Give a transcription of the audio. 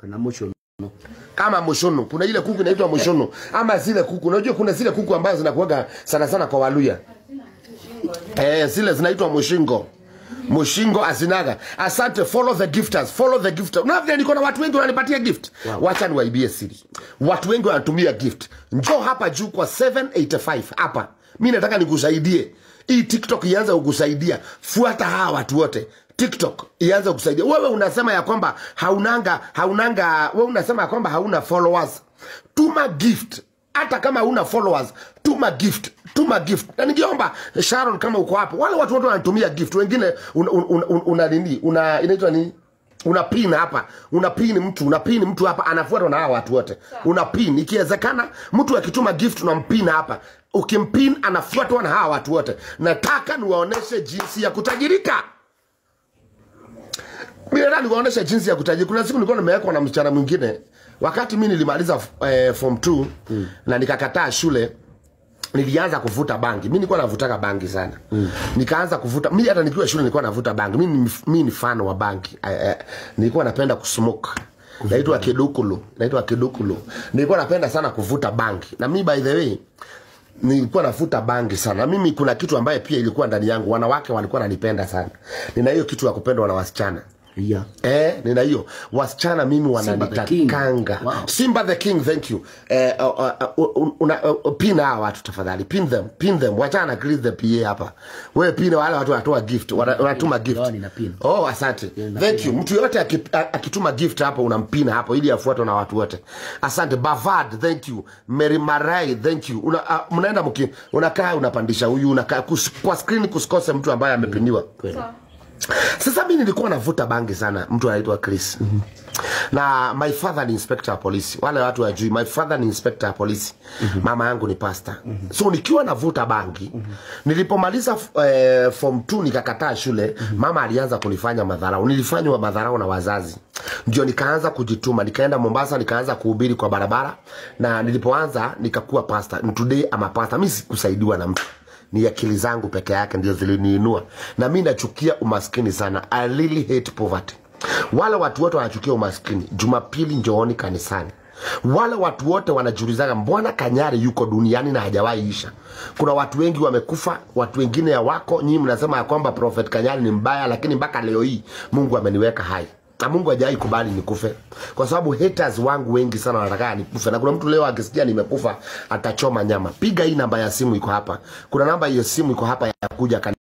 kuna moshono. Kama moshono, kuna ile kuku inaitwa moshono ama zile kuku. Unajua kuna zile kuku ambazo zinakuaga sana sana kwa Waluya. Eh, zile zinaitwa moshingo. Mushingo azinaga. Asante, follow the gifters, follow the gifters. Unavyo niko na watu wengi wananipatia gift. Wow. Wacha niwaibie siri. Watu wengi wanatumia gift. Njoo hapa juu kwa 785 hapa. Mimi nataka nikusaidie. Hii TikTok ianze kukusaidia. Fuata hawa watu wote. TikTok ianze kusaidia. Wewe unasema ya kwamba haunanga haunanga, wewe unasema ya kwamba hauna followers, tuma gift hata kama una followers tuma gift, tuma gift. Na ningeomba Sharon, kama uko hapo, wale watu wote wanatumia gift, wengine una nini un, un, una, una inaitwa nini una pin hapa, una pin mtu, una pin mtu hapa, anafuatwa na hawa watu wote, una pin. Ikiwezekana mtu akituma gift unampin hapa, ukimpin anafuatwa na hawa watu wote. Nataka niwaoneshe jinsi ya kutajirika. Mimi nataka nikuoneshe jinsi ya kutaji. Kuna siku nilikuwa nimewekwa na msichana mwingine wakati mimi nilimaliza eh, form 2 mm. na nikakataa shule nilianza kuvuta bangi. Mimi nilikuwa navutaka bangi sana. Mm. Nikaanza kuvuta. Mimi hata nikiwa shule nilikuwa navuta bangi. Mimi mimi ni fan wa bangi. Eh, eh, nilikuwa napenda kusmoke. Naitwa Kidukulu. Naitwa Kidukulu. Nilikuwa napenda sana kuvuta bangi. Na mimi by the way nilikuwa nafuta bangi sana. Mimi kuna kitu ambaye pia ilikuwa ndani yangu, wanawake walikuwa wananipenda sana. Nina hiyo kitu ya kupendwa na wasichana yeah. eh, nina hiyo wasichana mimi wananitakanga wow. simba the king thank you eh, uh, uh, uh, una, uh, pin hawa watu tafadhali pin them pin them wachana greet the pa hapa wewe pin wale watu wanatoa gift wanatuma yaani, gift oh asante thank you mtu yote akituma gift hapo unampina hapo ili afuatwe na watu wote asante Bavard thank you mary marai thank you una, uh, mnaenda mki unakaa unapandisha huyu unakaa kwa screen kusikose mtu ambaye amepiniwa yeah. Sasa mimi nilikuwa navuta bangi sana, mtu anaitwa Chris. Mm -hmm. Na my father ni inspector wa polisi. Wale watu wajui, my father ni inspector wa polisi. Mm -hmm. Mama yangu ni pastor. Mm -hmm. So nikiwa navuta bangi, mm -hmm. nilipomaliza eh, form 2 nikakataa shule, mm -hmm. mama alianza kunifanya madharau. Nilifanywa madharau na wazazi. Ndio nikaanza kujituma, nikaenda Mombasa, nikaanza kuhubiri kwa barabara na nilipoanza nikakuwa pastor. And today I'm a pastor. Mimi sikusaidiwa na mtu ni akili zangu peke yake ndio ziliniinua, na mi nachukia umaskini sana. I really hate poverty. Wale watu wote wanachukia umaskini, Jumapili njooni kanisani. Wale watu wote wanajiulizaga mbona Kanyari yuko duniani na hajawahi isha. Kuna watu wengi wamekufa, watu wengine ya wako. nyii mnasema ya kwamba profet Kanyari ni mbaya, lakini mpaka leo hii Mungu ameniweka hai na Mungu hajai kubali nikufe, kwa sababu haters wangu wengi sana wanataka nikufe, na kuna mtu leo akisikia nimekufa atachoma nyama. Piga hii namba ya simu iko hapa, kuna namba hiyo simu iko hapa ya kuja kani.